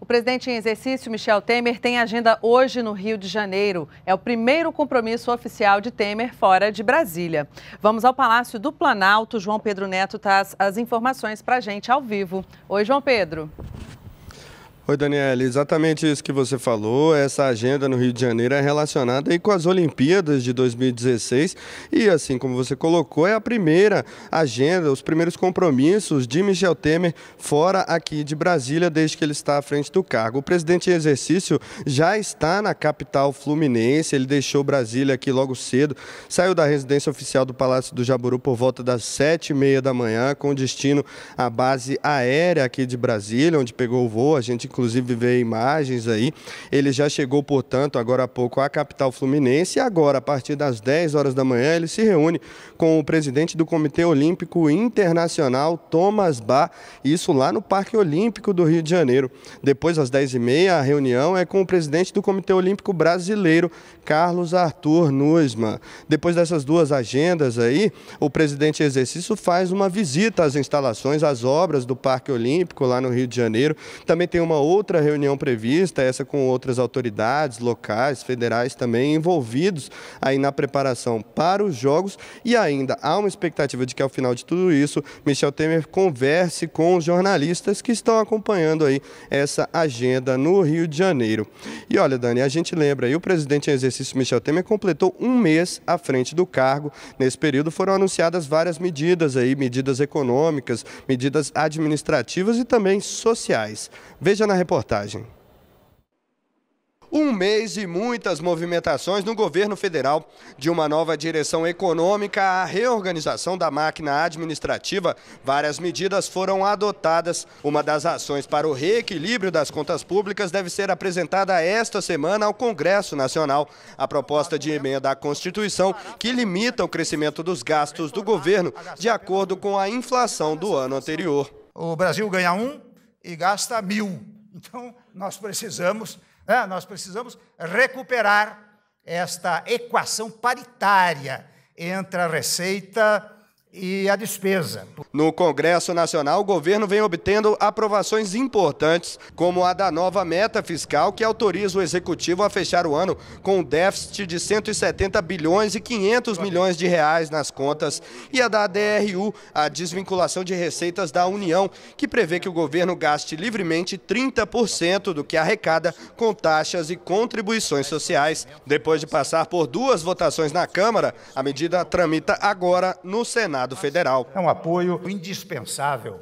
O presidente em exercício, Michel Temer, tem agenda hoje no Rio de Janeiro. É o primeiro compromisso oficial de Temer fora de Brasília. Vamos ao Palácio do Planalto. João Pedro Neto traz as informações para a gente ao vivo. Oi, João Pedro. Oi, Daniela, exatamente isso que você falou. Essa agenda no Rio de Janeiro é relacionada aí com as Olimpíadas de 2016 e, assim como você colocou, é a primeira agenda, os primeiros compromissos de Michel Temer fora aqui de Brasília desde que ele está à frente do cargo. O presidente em exercício já está na capital fluminense, ele deixou Brasília aqui logo cedo, saiu da residência oficial do Palácio do Jaburu por volta das sete e meia da manhã, com destino à base aérea aqui de Brasília, onde pegou o voo. A gente, inclusive ver imagens aí. Ele já chegou, portanto, agora há pouco à capital fluminense e agora, a partir das 10 horas da manhã, ele se reúne com o presidente do Comitê Olímpico Internacional, Thomas Bach, isso lá no Parque Olímpico do Rio de Janeiro. Depois, às 10h30, a reunião é com o presidente do Comitê Olímpico Brasileiro, Carlos Arthur Nusman. Depois dessas duas agendas aí, o presidente exercício faz uma visita às instalações, às obras do Parque Olímpico lá no Rio de Janeiro. Também tem uma outra reunião prevista, essa com outras autoridades locais, federais também envolvidos aí na preparação para os jogos e ainda há uma expectativa de que ao final de tudo isso, Michel Temer converse com os jornalistas que estão acompanhando aí essa agenda no Rio de Janeiro. E olha, Dani, a gente lembra aí, o presidente em exercício Michel Temer completou um mês à frente do cargo. Nesse período foram anunciadas várias medidas aí, medidas econômicas, medidas administrativas e também sociais. Veja na reportagem. Um mês de muitas movimentações no governo federal, de uma nova direção econômica à reorganização da máquina administrativa, várias medidas foram adotadas. Uma das ações para o reequilíbrio das contas públicas deve ser apresentada esta semana ao Congresso Nacional. A proposta de emenda à Constituição, que limita o crescimento dos gastos do governo de acordo com a inflação do ano anterior. O Brasil ganha um e gasta mil. Então, nós precisamos, né, nós precisamos recuperar esta equação paritária entre a receita e a despesa. No Congresso Nacional, o governo vem obtendo aprovações importantes, como a da nova meta fiscal que autoriza o executivo a fechar o ano com um déficit de 170 bilhões e 500 milhões de reais nas contas, e a da DRU, a desvinculação de receitas da União, que prevê que o governo gaste livremente 30% do que arrecada com taxas e contribuições sociais. Depois de passar por duas votações na Câmara, a medida tramita agora no Senado. Senado Federal. É um apoio indispensável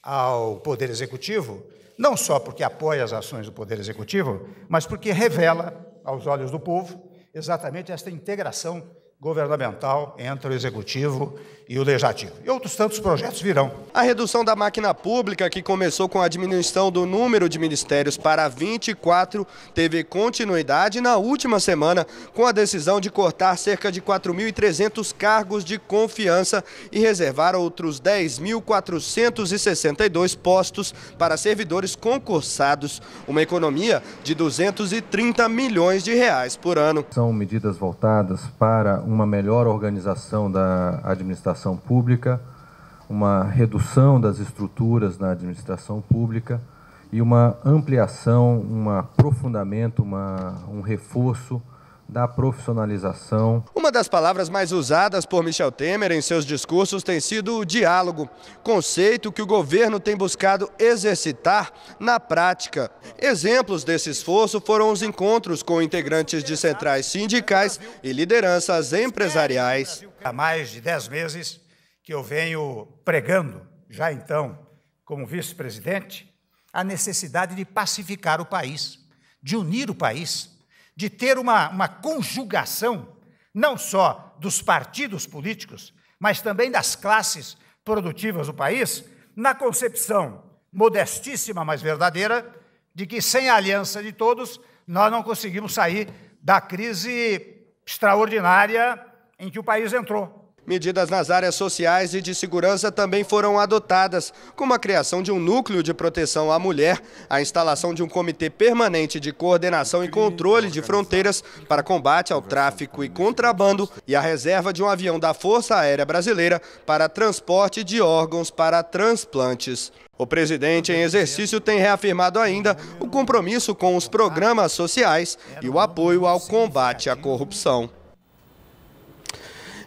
ao Poder Executivo, não só porque apoia as ações do Poder Executivo, mas porque revela aos olhos do povo exatamente esta integração governamental entre o Executivo e o Legislativo. E outros tantos projetos virão. A redução da máquina pública, que começou com a diminuição do número de ministérios para 24, teve continuidade na última semana com a decisão de cortar cerca de 4.300 cargos de confiança e reservar outros 10.462 postos para servidores concursados, uma economia de 230 milhões de reais por ano. São medidas voltadas para uma melhor organização da administração administração pública, uma redução das estruturas na administração pública e uma ampliação, um aprofundamento, uma, um reforço da profissionalização. Uma das palavras mais usadas por Michel Temer em seus discursos tem sido o diálogo, conceito que o governo tem buscado exercitar na prática. Exemplos desse esforço foram os encontros com integrantes de centrais sindicais e lideranças empresariais há mais de dez meses que eu venho pregando, já então, como vice-presidente, a necessidade de pacificar o país, de unir o país, de ter uma, uma conjugação, não só dos partidos políticos, mas também das classes produtivas do país, na concepção modestíssima, mas verdadeira, de que sem a aliança de todos, nós não conseguimos sair da crise extraordinária em que o país entrou. Medidas nas áreas sociais e de segurança também foram adotadas, como a criação de um núcleo de proteção à mulher, a instalação de um comitê permanente de coordenação e controle de fronteiras para combate ao tráfico e contrabando e a reserva de um avião da Força Aérea Brasileira para transporte de órgãos para transplantes. O presidente em exercício tem reafirmado ainda o compromisso com os programas sociais e o apoio ao combate à corrupção.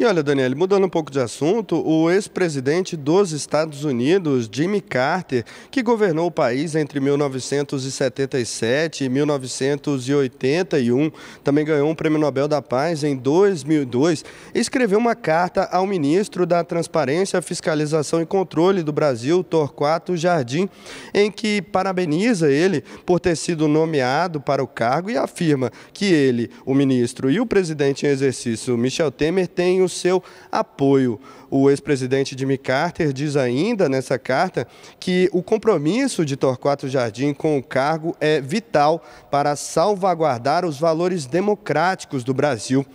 E olha, Daniel, mudando um pouco de assunto, o ex-presidente dos Estados Unidos, Jimmy Carter, que governou o país entre 1977 e 1981, também ganhou um Prêmio Nobel da Paz em 2002, escreveu uma carta ao ministro da Transparência, Fiscalização e Controle do Brasil, Torquato Jardim, em que parabeniza ele por ter sido nomeado para o cargo e afirma que ele, o ministro e o presidente em exercício, Michel Temer, têm os seu apoio. O ex-presidente Jimmy Carter diz ainda nessa carta que o compromisso de Torquato Jardim com o cargo é vital para salvaguardar os valores democráticos do Brasil.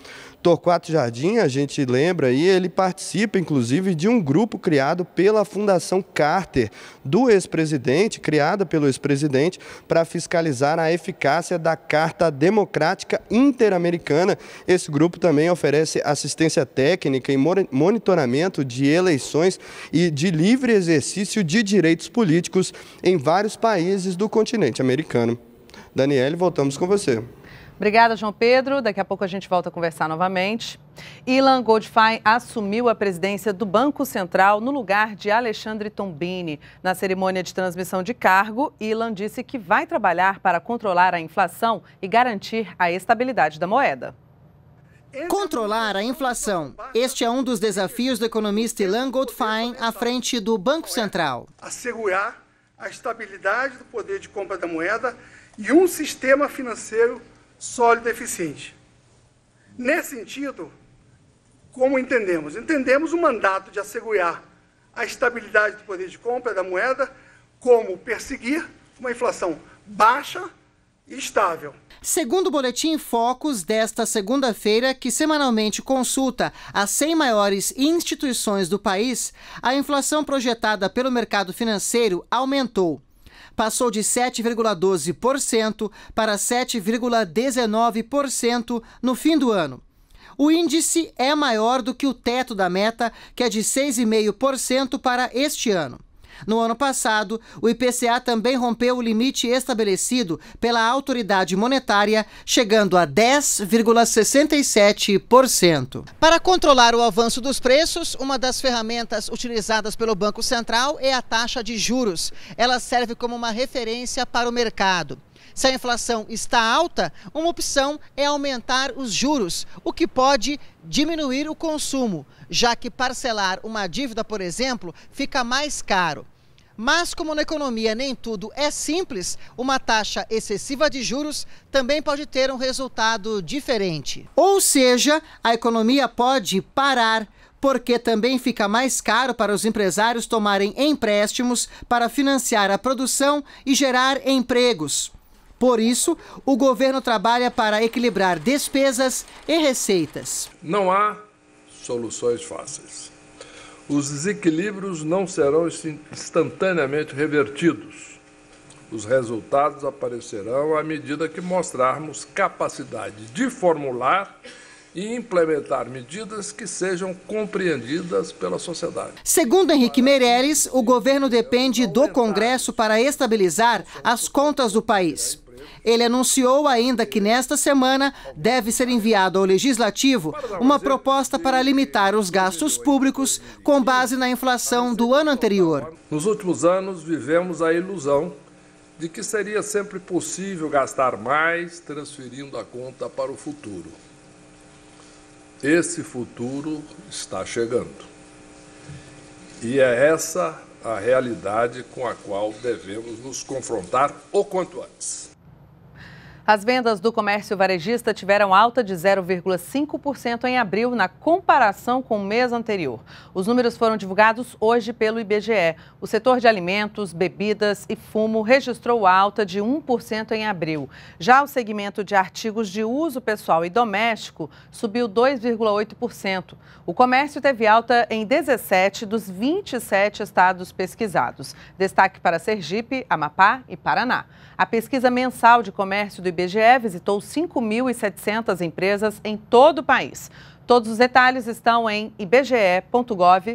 Torquato Jardim, a gente lembra aí, ele participa inclusive de um grupo criado pela Fundação Carter, do ex-presidente, criada pelo ex-presidente, para fiscalizar a eficácia da Carta Democrática Interamericana. Esse grupo também oferece assistência técnica e monitoramento de eleições e de livre exercício de direitos políticos em vários países do continente americano. Daniele, voltamos com você. Obrigada, João Pedro. Daqui a pouco a gente volta a conversar novamente. Ilan Goldfein assumiu a presidência do Banco Central no lugar de Alexandre Tombini. Na cerimônia de transmissão de cargo, Ilan disse que vai trabalhar para controlar a inflação e garantir a estabilidade da moeda. Controlar a inflação. Este é um dos desafios do economista Ilan Goldfein à frente do Banco Central. Assegurar a estabilidade do poder de compra da moeda e um sistema financeiro sólido e eficiente. Nesse sentido, como entendemos? Entendemos o mandato de assegurar a estabilidade do poder de compra da moeda como perseguir uma inflação baixa estável. Segundo o Boletim Focos desta segunda-feira, que semanalmente consulta as 100 maiores instituições do país, a inflação projetada pelo mercado financeiro aumentou. Passou de 7,12% para 7,19% no fim do ano. O índice é maior do que o teto da meta, que é de 6,5% para este ano. No ano passado, o IPCA também rompeu o limite estabelecido pela autoridade monetária, chegando a 10,67%. Para controlar o avanço dos preços, uma das ferramentas utilizadas pelo Banco Central é a taxa de juros. Ela serve como uma referência para o mercado. Se a inflação está alta, uma opção é aumentar os juros, o que pode diminuir o consumo, já que parcelar uma dívida, por exemplo, fica mais caro. Mas, como na economia nem tudo é simples, uma taxa excessiva de juros também pode ter um resultado diferente. Ou seja, a economia pode parar, porque também fica mais caro para os empresários tomarem empréstimos para financiar a produção e gerar empregos. Por isso, o governo trabalha para equilibrar despesas e receitas. Não há soluções fáceis. Os desequilíbrios não serão instantaneamente revertidos. Os resultados aparecerão à medida que mostrarmos capacidade de formular e implementar medidas que sejam compreendidas pela sociedade. Segundo Henrique Meirelles, o governo depende do Congresso para estabilizar as contas do país. Ele anunciou ainda que nesta semana deve ser enviado ao Legislativo uma proposta para limitar os gastos públicos com base na inflação do ano anterior. Nos últimos anos, vivemos a ilusão de que seria sempre possível gastar mais transferindo a conta para o futuro. Esse futuro está chegando. E é essa a realidade com a qual devemos nos confrontar o quanto antes. As vendas do comércio varejista tiveram alta de 0,5% em abril na comparação com o mês anterior. Os números foram divulgados hoje pelo IBGE. O setor de alimentos, bebidas e fumo registrou alta de 1% em abril. Já o segmento de artigos de uso pessoal e doméstico subiu 2,8%. O comércio teve alta em 17 dos 27 estados pesquisados. Destaque para Sergipe, Amapá e Paraná. A pesquisa mensal de comércio do IBGE IBGE visitou 5.700 empresas em todo o país. Todos os detalhes estão em ibge.gov.br.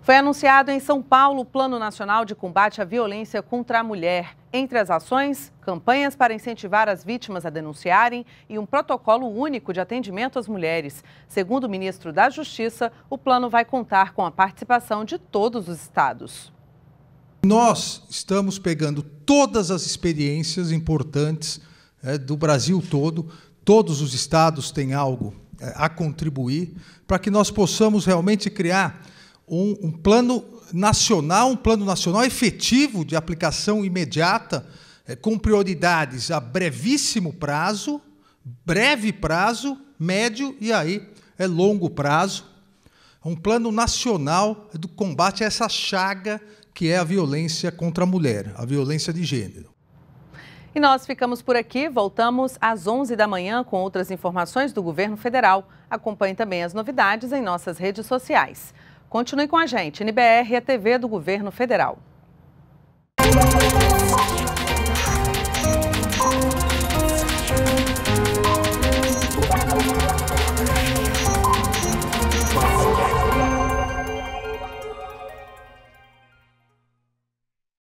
Foi anunciado em São Paulo o Plano Nacional de Combate à Violência contra a Mulher. Entre as ações, campanhas para incentivar as vítimas a denunciarem e um protocolo único de atendimento às mulheres. Segundo o ministro da Justiça, o plano vai contar com a participação de todos os estados. Nós estamos pegando todas as experiências importantes é, do Brasil todo, todos os estados têm algo é, a contribuir, para que nós possamos realmente criar um, um plano nacional, um plano nacional efetivo de aplicação imediata, é, com prioridades a brevíssimo prazo, breve prazo, médio e aí é longo prazo. Um plano nacional do combate a essa chaga que é a violência contra a mulher, a violência de gênero. E nós ficamos por aqui, voltamos às 11 da manhã com outras informações do governo federal. Acompanhe também as novidades em nossas redes sociais. Continue com a gente, NBR, a é TV do governo federal.